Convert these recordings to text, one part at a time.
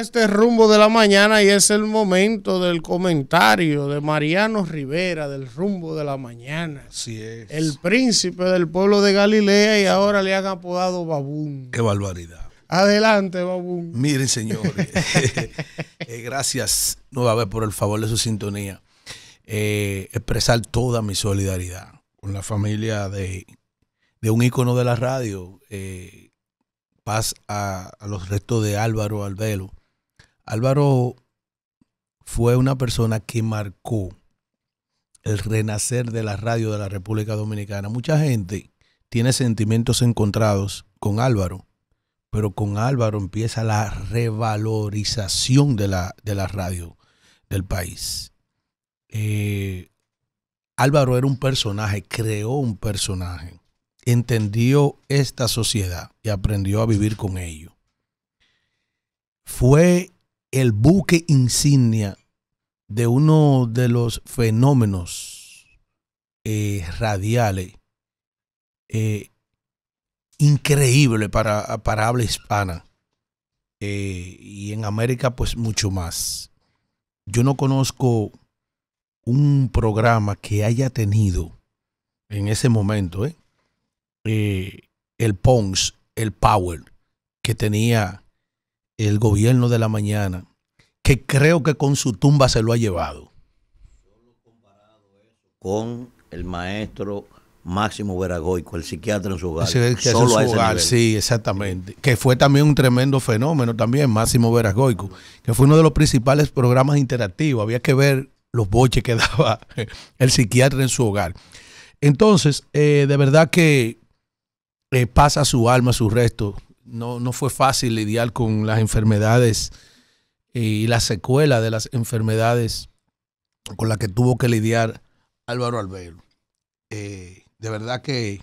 este rumbo de la mañana y es el momento del comentario de Mariano Rivera del rumbo de la mañana. Así es. El príncipe del pueblo de Galilea y ahora le han apodado Babún. Qué barbaridad. Adelante, Babún. Miren, señores. Eh, gracias nuevamente por el favor de su sintonía. Eh, expresar toda mi solidaridad con la familia de, un ícono de la radio. Eh, paz a, a, los restos de Álvaro Albelo, Álvaro fue una persona que marcó el renacer de la radio de la República Dominicana. Mucha gente tiene sentimientos encontrados con Álvaro, pero con Álvaro empieza la revalorización de la, de la radio del país. Eh, Álvaro era un personaje, creó un personaje, entendió esta sociedad y aprendió a vivir con ello. Fue el buque insignia de uno de los fenómenos eh, radiales eh, increíble para, para, habla hispana eh, y en América pues mucho más. Yo no conozco un programa que haya tenido en ese momento el PONS, el Power que tenía el gobierno de la mañana, que creo que con su tumba se lo ha llevado. Con el maestro Máximo Veragoico, el psiquiatra en su hogar. sí, exactamente. Que fue también un tremendo fenómeno también, Máximo Veragoico, que fue uno de los principales programas interactivos. Había que ver los boches que daba el psiquiatra en su hogar. Entonces, eh, de verdad que eh, pasa su alma, su resto no, fue fácil lidiar con las enfermedades eh, y la secuela de las enfermedades con las que tuvo que lidiar Álvaro Alveiro. Eh, de verdad que,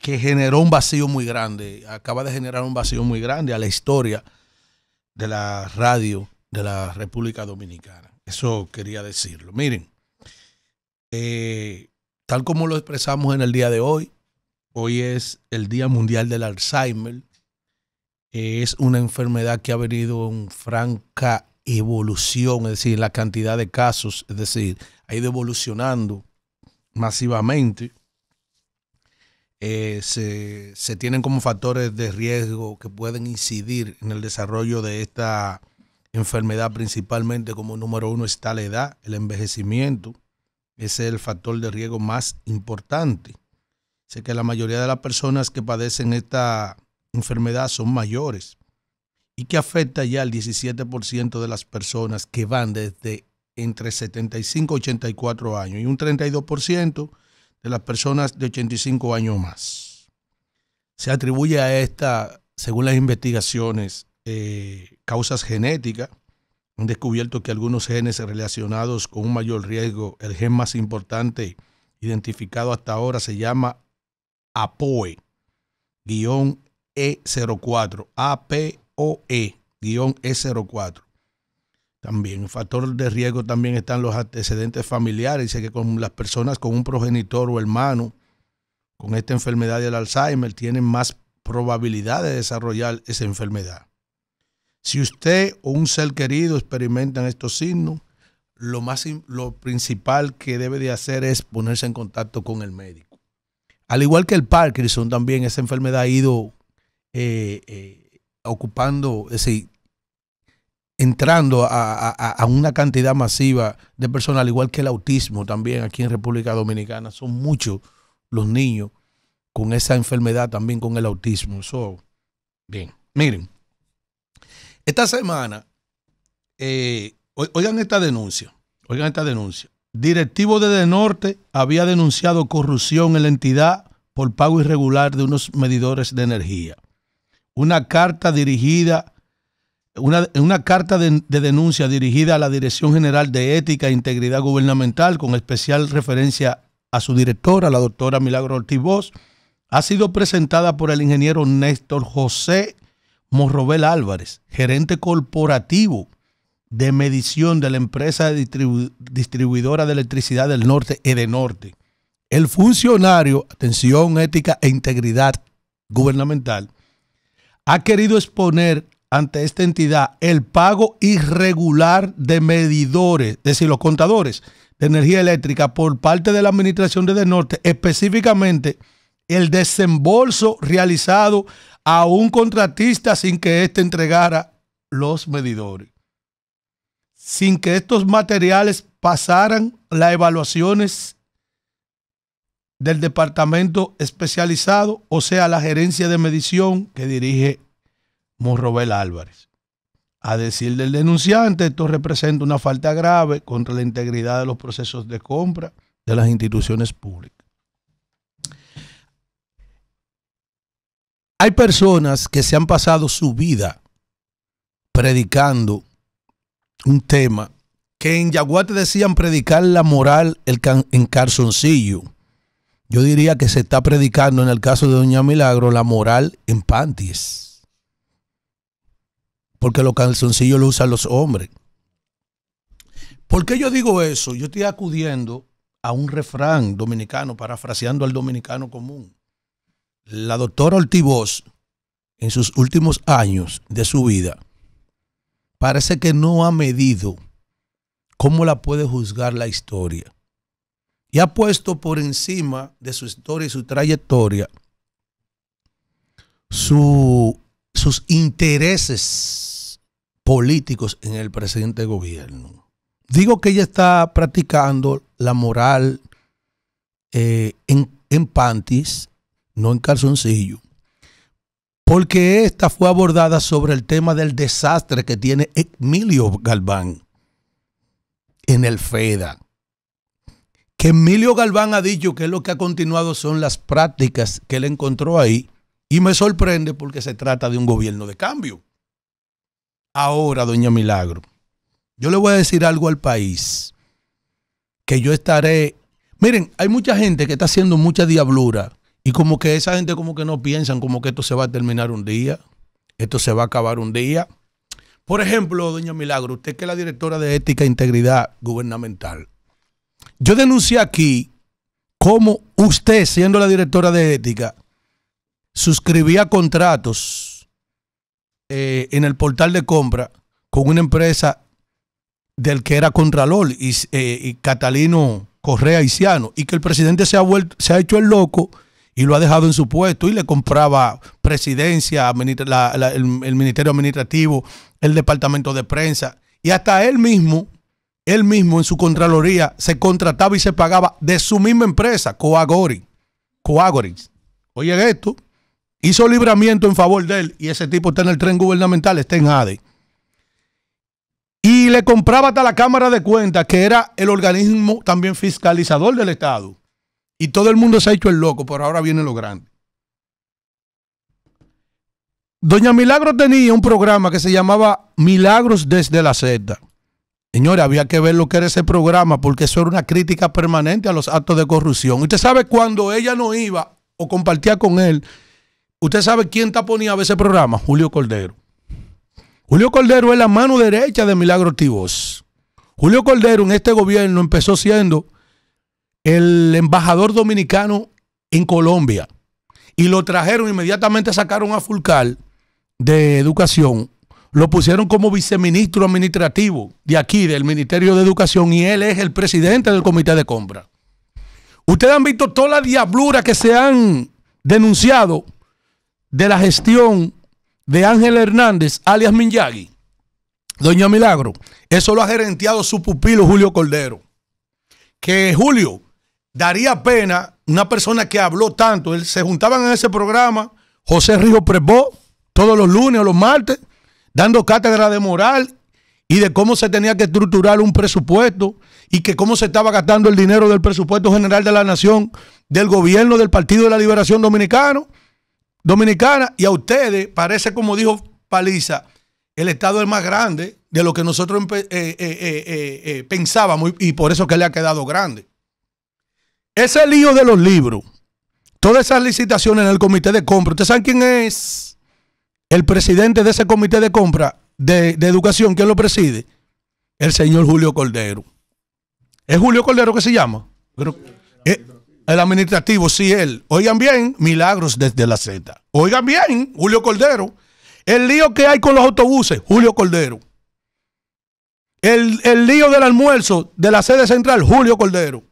que generó un vacío muy grande, acaba de generar un vacío muy grande a la historia de la radio de la República Dominicana. Eso quería decirlo. Miren, eh, tal como lo expresamos en el día de hoy, Hoy es el Día Mundial del Alzheimer. Es una enfermedad que ha venido en franca evolución, es decir, la cantidad de casos, es decir, ha ido evolucionando masivamente. Eh, se, se, tienen como factores de riesgo que pueden incidir en el desarrollo de esta enfermedad, principalmente como número uno está la edad, el envejecimiento. es el factor de riesgo más importante. Sé que la mayoría de las personas que padecen esta enfermedad son mayores y que afecta ya al 17% de las personas que van desde entre 75 y 84 años y un 32% de las personas de 85 años más. Se atribuye a esta, según las investigaciones, eh, causas genéticas. Han descubierto que algunos genes relacionados con un mayor riesgo, el gen más importante identificado hasta ahora se llama APOE, guión E04, APOE, guión E04. También, factor de riesgo también están los antecedentes familiares. Dice que con las personas con un progenitor o hermano con esta enfermedad del Alzheimer tienen más probabilidad de desarrollar esa enfermedad. Si usted o un ser querido experimentan estos signos, lo, más, lo principal que debe de hacer es ponerse en contacto con el médico. Al igual que el Parkinson, también esa enfermedad ha ido eh, eh, ocupando, es decir, entrando a, una cantidad masiva de personas, al igual que el autismo también aquí en República Dominicana. Son muchos los niños con esa enfermedad, también con el autismo. So, bien, miren, esta semana, eh, oigan esta denuncia, oigan esta denuncia directivo de Norte había denunciado corrupción en la entidad por pago irregular de unos medidores de energía. Una carta dirigida, una, carta de, denuncia dirigida a la Dirección General de Ética e Integridad Gubernamental, con especial referencia a su directora, la doctora Milagro Ortiz ha sido presentada por el ingeniero Néstor José Morrobel Álvarez, gerente corporativo de medición de la empresa distribuidora de electricidad del norte, norte. El funcionario, atención ética e integridad gubernamental, ha querido exponer ante esta entidad el pago irregular de medidores, es decir, los contadores de energía eléctrica por parte de la Administración de EDENORTE, Norte, específicamente el desembolso realizado a un contratista sin que éste entregara los medidores sin que estos materiales pasaran las evaluaciones del departamento especializado, o sea, la gerencia de medición que dirige Morrobel Álvarez. A decir del denunciante, esto representa una falta grave contra la integridad de los procesos de compra de las instituciones públicas. Hay personas que se han pasado su vida predicando un tema que en Yaguate decían predicar la moral el en calzoncillo. Yo diría que se está predicando en el caso de Doña Milagro la moral en panties. Porque los calzoncillos lo usan los hombres. ¿Por qué yo digo eso? Yo estoy acudiendo a un refrán dominicano, parafraseando al dominicano común. La doctora Ortivoz, en sus últimos años de su vida, parece que no ha medido cómo la puede juzgar la historia. Y ha puesto por encima de su historia y su trayectoria sus intereses políticos en el presente gobierno. Digo que ella está practicando la moral eh, en, Pantis, no en calzoncillo, porque esta fue abordada sobre el tema del desastre que tiene Emilio Galván en el FEDA. Que Emilio Galván ha dicho que lo que ha continuado son las prácticas que él encontró ahí y me sorprende porque se trata de un gobierno de cambio. Ahora, doña Milagro, yo le voy a decir algo al país, que yo estaré... Miren, hay mucha gente que está haciendo mucha diablura y como que esa gente como que no piensan como que esto se va a terminar un día, esto se va a acabar un día. Por ejemplo, doña Milagro, usted que es la directora de Ética e Integridad Gubernamental. Yo denuncié aquí cómo usted, siendo la directora de Ética, suscribía contratos eh, en el portal de compra con una empresa del que era Contralor y, eh, Catalino Correa Hiciano, y que el presidente se ha, vuelto, se ha hecho el loco y lo ha dejado en su puesto y le compraba presidencia, el, ministerio administrativo, el departamento de prensa y hasta él mismo, él mismo en su contraloría se contrataba y se pagaba de su misma empresa, Coagori, Coagoris. Oye esto, hizo libramiento en favor de él y ese tipo está en el tren gubernamental, está en ADE. Y le compraba hasta la Cámara de Cuentas, que era el organismo también fiscalizador del Estado. Y todo el mundo se ha hecho el loco, pero ahora viene lo grande. Doña Milagro tenía un programa que se llamaba Milagros desde la celda, Señores, había que ver lo que era ese programa porque eso era una crítica permanente a los actos de corrupción. Usted sabe cuando ella no iba o compartía con él, usted sabe quién taponía a ese programa, Julio Cordero. Julio Cordero es la mano derecha de Milagro Tibós. Julio Cordero en este gobierno empezó siendo el embajador dominicano en Colombia. Y lo trajeron, inmediatamente sacaron a Fulcal de Educación, lo pusieron como viceministro administrativo de aquí, del Ministerio de Educación, y él es el presidente del comité de compra. Ustedes han visto toda la diablura que se han denunciado de la gestión de Ángel Hernández, alias Minyagi, Doña Milagro. Eso lo ha gerenteado su pupilo Julio Cordero. Que Julio, daría pena una persona que habló tanto. Él, se juntaban en ese programa José Rijo Presbó todos los lunes o los martes, dando cátedra de moral y de cómo se tenía que estructurar un presupuesto y que cómo se estaba gastando el dinero del presupuesto general de la nación, del gobierno del Partido de la Liberación Dominicano, Dominicana. Y a ustedes parece, como dijo Paliza, el Estado es más grande de lo que nosotros eh, eh, eh, pensábamos y por eso que le ha quedado grande. Ese lío de los libros, todas esas licitaciones en el comité de compra, ¿ustedes saben quién es el presidente de ese comité de compra de, educación? ¿Quién lo preside? El señor Julio Cordero. ¿Es Julio Cordero que se llama? el administrativo, sí, él. Oigan bien, Milagros desde la Z. Oigan bien, Julio Cordero. El lío que hay con los autobuses, Julio Cordero. el lío del almuerzo de la sede central, Julio Cordero.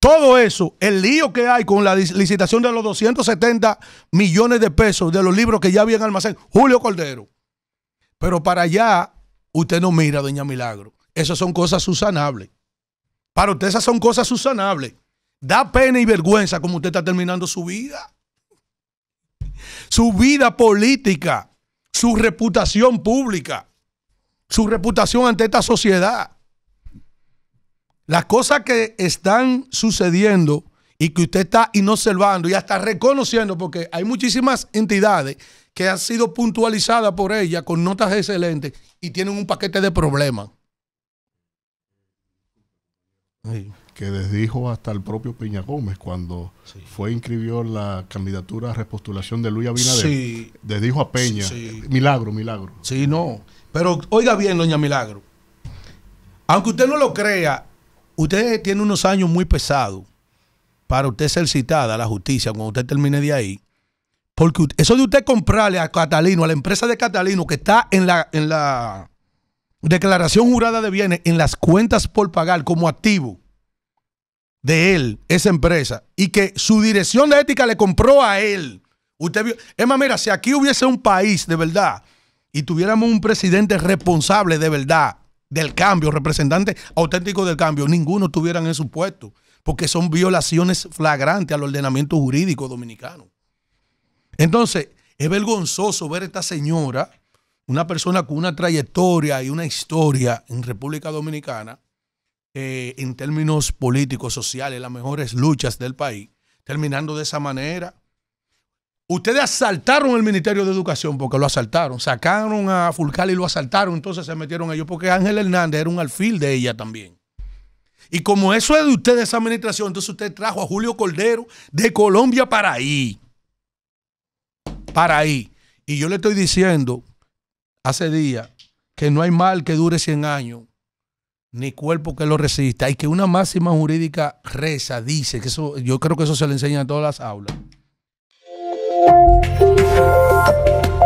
Todo eso, el lío que hay con la licitación de los 270 millones de pesos de los libros que ya en almacén, Julio Cordero. Pero para allá, usted no mira, doña Milagro. Esas son cosas susanables. Para usted esas son cosas susanables. Da pena y vergüenza como usted está terminando su vida. Su vida política, su reputación pública, su reputación ante esta sociedad. Las cosas que están sucediendo y que usted está observando y hasta reconociendo, porque hay muchísimas entidades que han sido puntualizadas por ella con notas excelentes y tienen un paquete de problemas. Que Que desdijo hasta el propio Peña Gómez cuando fue inscribió la candidatura a repostulación de Luis Abinader. Sí. Desdijo a Peña. Milagro, milagro. Sí, no. Pero oiga bien, doña Milagro. Aunque usted no lo crea, Usted tiene unos años muy pesados para usted ser citada a la justicia cuando usted termine de ahí. Porque eso de usted comprarle a Catalino, a la empresa de Catalino que está en la, en la declaración jurada de bienes, en las cuentas por pagar como activo de él, esa empresa, y que su dirección de ética le compró a él. Usted vio, es más, mira, si aquí hubiese un país de verdad y tuviéramos un presidente responsable de verdad, del cambio, representante auténtico del cambio, ninguno estuvieran en su puesto, porque son violaciones flagrantes al ordenamiento jurídico dominicano. Entonces, es vergonzoso ver a esta señora, una persona con una trayectoria y una historia en República Dominicana, eh, en términos políticos, sociales, las mejores luchas del país, terminando de esa manera. Ustedes asaltaron el Ministerio de Educación porque lo asaltaron. Sacaron a Fulcal y lo asaltaron. Entonces se metieron ellos porque Ángel Hernández era un alfil de ella también. Y como eso es de ustedes, esa administración, entonces usted trajo a Julio Cordero de Colombia para ahí. Para ahí. Y yo le estoy diciendo hace días que no hay mal que dure 100 años, ni cuerpo que lo resista. Y que una máxima jurídica reza, dice, que eso, yo creo que eso se le enseña a todas las aulas Música